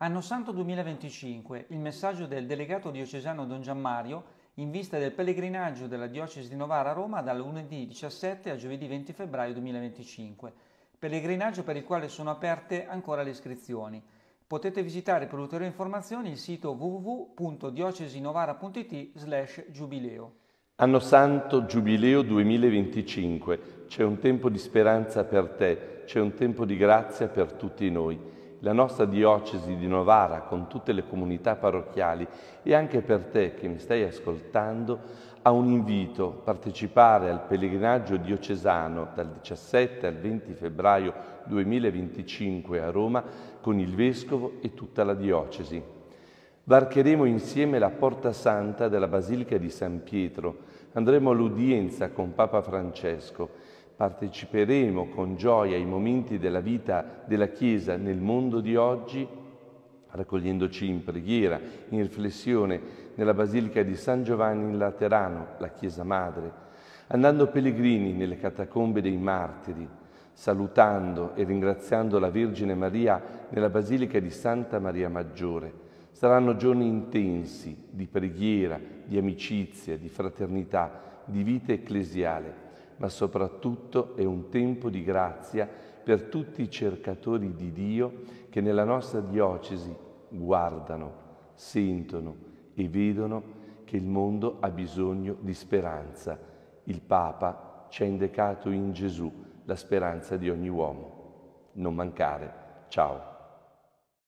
Anno Santo 2025, il messaggio del delegato diocesano Don Giammario in vista del pellegrinaggio della diocesi di Novara a Roma dal lunedì 17 a giovedì 20 febbraio 2025, pellegrinaggio per il quale sono aperte ancora le iscrizioni. Potete visitare per ulteriori informazioni il sito www.diocesinovara.it slash giubileo. Anno Santo Giubileo 2025, c'è un tempo di speranza per te, c'è un tempo di grazia per tutti noi la nostra diocesi di Novara con tutte le comunità parrocchiali e anche per te che mi stai ascoltando ha un invito a partecipare al pellegrinaggio diocesano dal 17 al 20 febbraio 2025 a Roma con il vescovo e tutta la diocesi. Varcheremo insieme la porta santa della Basilica di San Pietro, andremo all'udienza con Papa Francesco parteciperemo con gioia ai momenti della vita della Chiesa nel mondo di oggi, raccogliendoci in preghiera, in riflessione nella Basilica di San Giovanni in Laterano, la Chiesa Madre, andando pellegrini nelle catacombe dei martiri, salutando e ringraziando la Vergine Maria nella Basilica di Santa Maria Maggiore. Saranno giorni intensi di preghiera, di amicizia, di fraternità, di vita ecclesiale ma soprattutto è un tempo di grazia per tutti i cercatori di Dio che nella nostra diocesi guardano, sentono e vedono che il mondo ha bisogno di speranza. Il Papa ci ha indicato in Gesù la speranza di ogni uomo. Non mancare. Ciao.